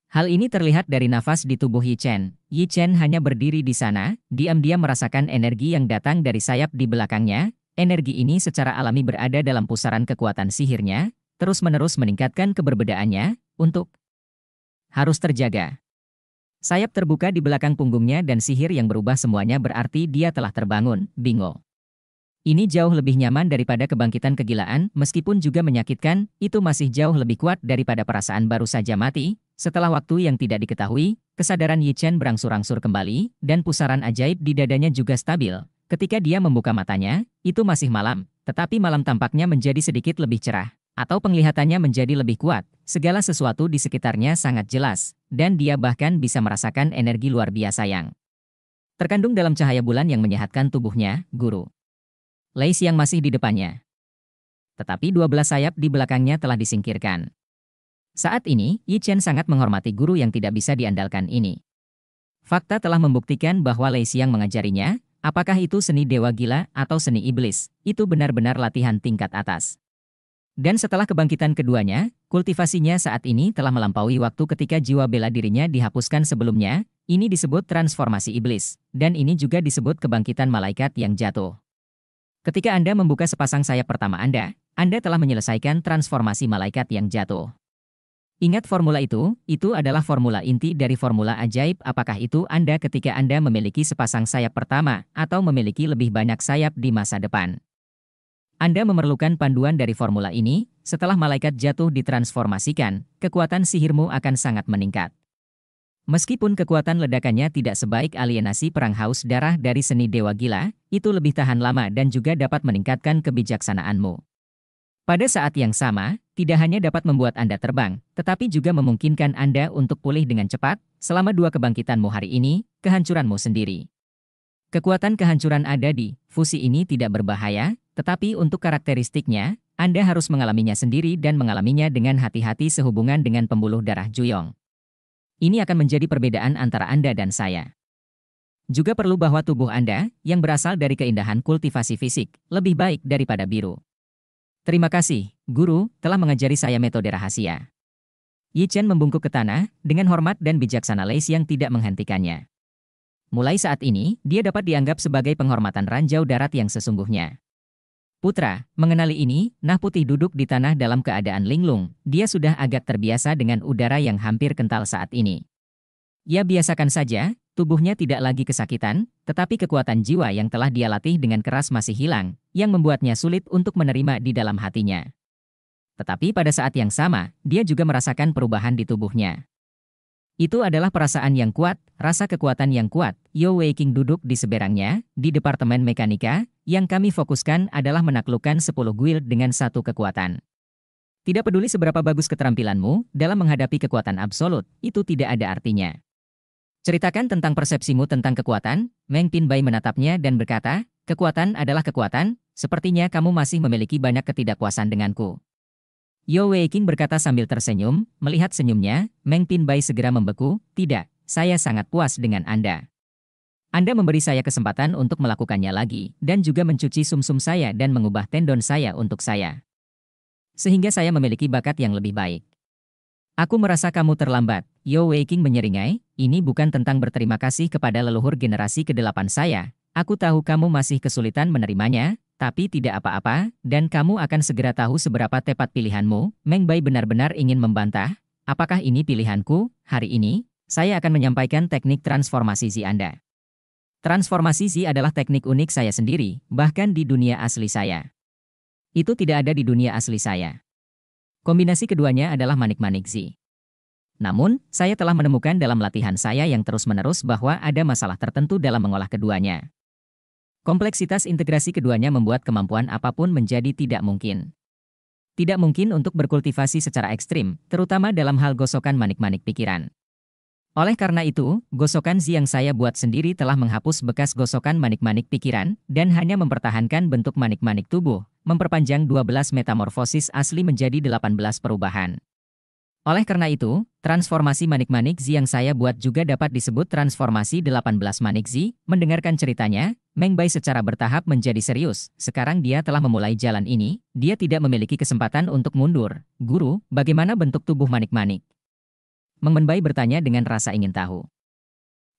Hal ini terlihat dari nafas di tubuh Yi Chen. Yi Chen hanya berdiri di sana, diam-diam merasakan energi yang datang dari sayap di belakangnya. Energi ini secara alami berada dalam pusaran kekuatan sihirnya, terus-menerus meningkatkan keberbedaannya, untuk harus terjaga. Sayap terbuka di belakang punggungnya dan sihir yang berubah semuanya berarti dia telah terbangun, bingo. Ini jauh lebih nyaman daripada kebangkitan kegilaan, meskipun juga menyakitkan, itu masih jauh lebih kuat daripada perasaan baru saja mati. Setelah waktu yang tidak diketahui, kesadaran Yi Chen berangsur-angsur kembali, dan pusaran ajaib di dadanya juga stabil. Ketika dia membuka matanya, itu masih malam, tetapi malam tampaknya menjadi sedikit lebih cerah atau penglihatannya menjadi lebih kuat, segala sesuatu di sekitarnya sangat jelas dan dia bahkan bisa merasakan energi luar biasa yang terkandung dalam cahaya bulan yang menyehatkan tubuhnya, guru. Lei yang masih di depannya. Tetapi dua 12 sayap di belakangnya telah disingkirkan. Saat ini, Yi Chen sangat menghormati guru yang tidak bisa diandalkan ini. Fakta telah membuktikan bahwa Lei Xiang mengajarinya, apakah itu seni dewa gila atau seni iblis, itu benar-benar latihan tingkat atas. Dan setelah kebangkitan keduanya, Kultivasinya saat ini telah melampaui waktu ketika jiwa bela dirinya dihapuskan sebelumnya, ini disebut transformasi iblis, dan ini juga disebut kebangkitan malaikat yang jatuh. Ketika Anda membuka sepasang sayap pertama Anda, Anda telah menyelesaikan transformasi malaikat yang jatuh. Ingat formula itu, itu adalah formula inti dari formula ajaib apakah itu Anda ketika Anda memiliki sepasang sayap pertama atau memiliki lebih banyak sayap di masa depan. Anda memerlukan panduan dari formula ini, setelah malaikat jatuh ditransformasikan, kekuatan sihirmu akan sangat meningkat. Meskipun kekuatan ledakannya tidak sebaik alienasi perang haus darah dari seni dewa gila, itu lebih tahan lama dan juga dapat meningkatkan kebijaksanaanmu. Pada saat yang sama, tidak hanya dapat membuat Anda terbang, tetapi juga memungkinkan Anda untuk pulih dengan cepat, selama dua kebangkitanmu hari ini, kehancuranmu sendiri. Kekuatan kehancuran ada di fusi ini tidak berbahaya, tetapi untuk karakteristiknya, anda harus mengalaminya sendiri dan mengalaminya dengan hati-hati sehubungan dengan pembuluh darah Juyong. Ini akan menjadi perbedaan antara Anda dan saya. Juga perlu bahwa tubuh Anda, yang berasal dari keindahan kultivasi fisik, lebih baik daripada biru. Terima kasih, Guru, telah mengajari saya metode rahasia. Yi Chen membungkuk ke tanah, dengan hormat dan bijaksana Lei yang tidak menghentikannya. Mulai saat ini, dia dapat dianggap sebagai penghormatan ranjau darat yang sesungguhnya. Putra, mengenali ini, Nah Putih duduk di tanah dalam keadaan linglung, dia sudah agak terbiasa dengan udara yang hampir kental saat ini. Ia ya biasakan saja, tubuhnya tidak lagi kesakitan, tetapi kekuatan jiwa yang telah dia latih dengan keras masih hilang, yang membuatnya sulit untuk menerima di dalam hatinya. Tetapi pada saat yang sama, dia juga merasakan perubahan di tubuhnya. Itu adalah perasaan yang kuat, rasa kekuatan yang kuat. Yo Wei King duduk di seberangnya, di Departemen Mekanika, yang kami fokuskan adalah menaklukkan 10 guild dengan satu kekuatan. Tidak peduli seberapa bagus keterampilanmu dalam menghadapi kekuatan absolut, itu tidak ada artinya. Ceritakan tentang persepsimu tentang kekuatan, Meng Pinbai menatapnya dan berkata, kekuatan adalah kekuatan, sepertinya kamu masih memiliki banyak ketidakpuasan denganku. Yo Wei King berkata sambil tersenyum, melihat senyumnya, Meng Pinbai segera membeku, tidak, saya sangat puas dengan Anda. Anda memberi saya kesempatan untuk melakukannya lagi, dan juga mencuci sumsum -sum saya dan mengubah tendon saya untuk saya. Sehingga saya memiliki bakat yang lebih baik. Aku merasa kamu terlambat, Yo Waking menyeringai, ini bukan tentang berterima kasih kepada leluhur generasi ke-8 saya. Aku tahu kamu masih kesulitan menerimanya, tapi tidak apa-apa, dan kamu akan segera tahu seberapa tepat pilihanmu. Meng Bai benar-benar ingin membantah, apakah ini pilihanku, hari ini, saya akan menyampaikan teknik transformasi Zi Anda. Transformasi Z adalah teknik unik saya sendiri, bahkan di dunia asli saya. Itu tidak ada di dunia asli saya. Kombinasi keduanya adalah manik-manik Z. Namun, saya telah menemukan dalam latihan saya yang terus-menerus bahwa ada masalah tertentu dalam mengolah keduanya. Kompleksitas integrasi keduanya membuat kemampuan apapun menjadi tidak mungkin. Tidak mungkin untuk berkultivasi secara ekstrim, terutama dalam hal gosokan manik-manik pikiran. Oleh karena itu, gosokan Z yang saya buat sendiri telah menghapus bekas gosokan manik-manik pikiran, dan hanya mempertahankan bentuk manik-manik tubuh, memperpanjang 12 metamorfosis asli menjadi 18 perubahan. Oleh karena itu, transformasi manik-manik Z yang saya buat juga dapat disebut transformasi 18 manik Z, mendengarkan ceritanya, Meng Bai secara bertahap menjadi serius, sekarang dia telah memulai jalan ini, dia tidak memiliki kesempatan untuk mundur. Guru, bagaimana bentuk tubuh manik-manik? Meng Menbai bertanya dengan rasa ingin tahu.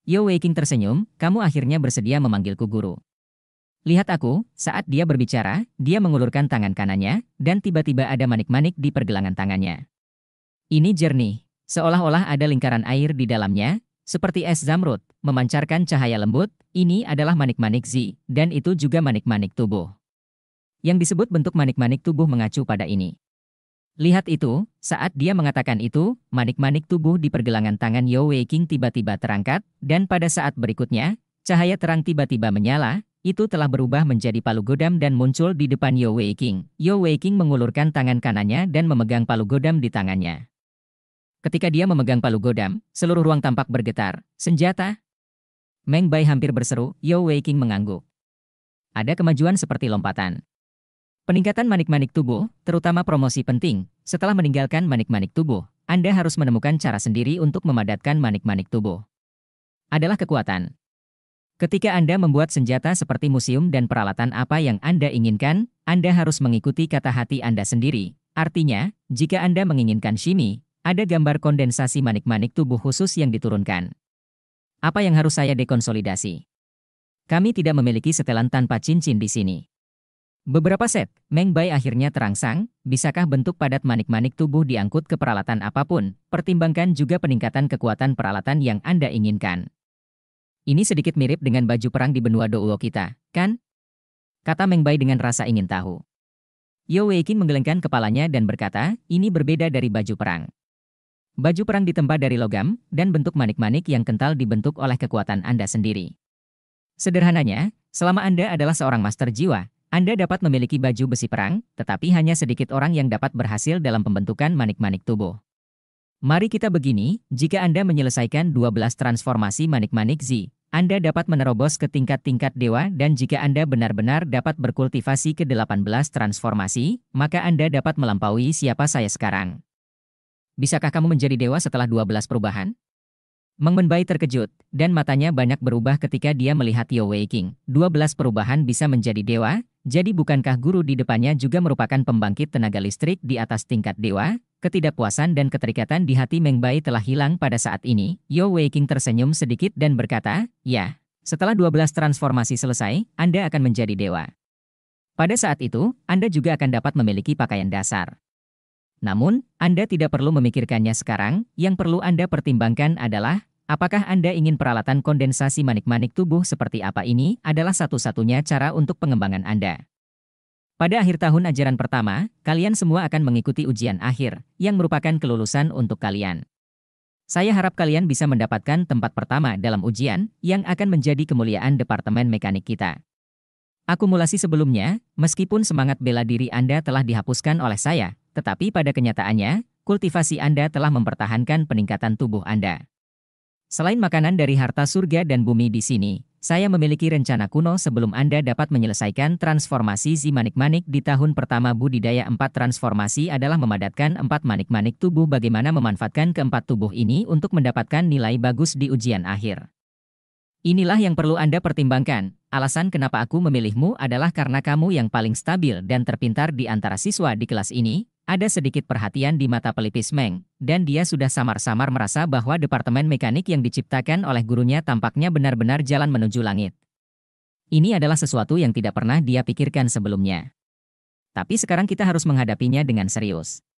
Yo Waking tersenyum, kamu akhirnya bersedia memanggilku guru. Lihat aku, saat dia berbicara, dia mengulurkan tangan kanannya, dan tiba-tiba ada manik-manik di pergelangan tangannya. Ini jernih, seolah-olah ada lingkaran air di dalamnya, seperti es zamrud, memancarkan cahaya lembut, ini adalah manik-manik zi, dan itu juga manik-manik tubuh. Yang disebut bentuk manik-manik tubuh mengacu pada ini. Lihat itu, saat dia mengatakan itu, manik-manik tubuh di pergelangan tangan Yo Wei King tiba-tiba terangkat, dan pada saat berikutnya, cahaya terang tiba-tiba menyala, itu telah berubah menjadi palu godam dan muncul di depan Yo Wei King. Yo Wei King mengulurkan tangan kanannya dan memegang palu godam di tangannya. Ketika dia memegang palu godam, seluruh ruang tampak bergetar. Senjata? Meng Bai hampir berseru, Yo Wei King mengangguk. Ada kemajuan seperti lompatan. Peningkatan manik-manik tubuh, terutama promosi penting, setelah meninggalkan manik-manik tubuh, Anda harus menemukan cara sendiri untuk memadatkan manik-manik tubuh. Adalah kekuatan. Ketika Anda membuat senjata seperti museum dan peralatan apa yang Anda inginkan, Anda harus mengikuti kata hati Anda sendiri. Artinya, jika Anda menginginkan shimi, ada gambar kondensasi manik-manik tubuh khusus yang diturunkan. Apa yang harus saya dekonsolidasi? Kami tidak memiliki setelan tanpa cincin di sini. Beberapa set, Meng Bai akhirnya terangsang, bisakah bentuk padat manik-manik tubuh diangkut ke peralatan apapun, pertimbangkan juga peningkatan kekuatan peralatan yang Anda inginkan. Ini sedikit mirip dengan baju perang di benua Douluo kita, kan? Kata Meng Bai dengan rasa ingin tahu. Yo Weiqin menggelengkan kepalanya dan berkata, ini berbeda dari baju perang. Baju perang ditempa dari logam, dan bentuk manik-manik yang kental dibentuk oleh kekuatan Anda sendiri. Sederhananya, selama Anda adalah seorang master jiwa, anda dapat memiliki baju besi perang, tetapi hanya sedikit orang yang dapat berhasil dalam pembentukan manik-manik tubuh. Mari kita begini, jika Anda menyelesaikan 12 transformasi manik-manik Z, Anda dapat menerobos ke tingkat-tingkat dewa dan jika Anda benar-benar dapat berkultivasi ke 18 transformasi, maka Anda dapat melampaui siapa saya sekarang. Bisakah kamu menjadi dewa setelah 12 perubahan? Meng Wenbai terkejut, dan matanya banyak berubah ketika dia melihat Yo Wei King. 12 perubahan bisa menjadi dewa, jadi bukankah guru di depannya juga merupakan pembangkit tenaga listrik di atas tingkat dewa? Ketidakpuasan dan keterikatan di hati Meng Bai telah hilang pada saat ini. Yo Wei King tersenyum sedikit dan berkata, Ya, setelah 12 transformasi selesai, Anda akan menjadi dewa. Pada saat itu, Anda juga akan dapat memiliki pakaian dasar. Namun, Anda tidak perlu memikirkannya sekarang, yang perlu Anda pertimbangkan adalah Apakah Anda ingin peralatan kondensasi manik-manik tubuh seperti apa ini adalah satu-satunya cara untuk pengembangan Anda? Pada akhir tahun ajaran pertama, kalian semua akan mengikuti ujian akhir, yang merupakan kelulusan untuk kalian. Saya harap kalian bisa mendapatkan tempat pertama dalam ujian, yang akan menjadi kemuliaan Departemen Mekanik kita. Akumulasi sebelumnya, meskipun semangat bela diri Anda telah dihapuskan oleh saya, tetapi pada kenyataannya, kultivasi Anda telah mempertahankan peningkatan tubuh Anda. Selain makanan dari harta surga dan bumi di sini, saya memiliki rencana kuno sebelum Anda dapat menyelesaikan transformasi zimanik manik-manik di tahun pertama budidaya empat transformasi adalah memadatkan empat manik-manik tubuh bagaimana memanfaatkan keempat tubuh ini untuk mendapatkan nilai bagus di ujian akhir. Inilah yang perlu Anda pertimbangkan, alasan kenapa aku memilihmu adalah karena kamu yang paling stabil dan terpintar di antara siswa di kelas ini, ada sedikit perhatian di mata pelipis Meng, dan dia sudah samar-samar merasa bahwa departemen mekanik yang diciptakan oleh gurunya tampaknya benar-benar jalan menuju langit. Ini adalah sesuatu yang tidak pernah dia pikirkan sebelumnya. Tapi sekarang kita harus menghadapinya dengan serius.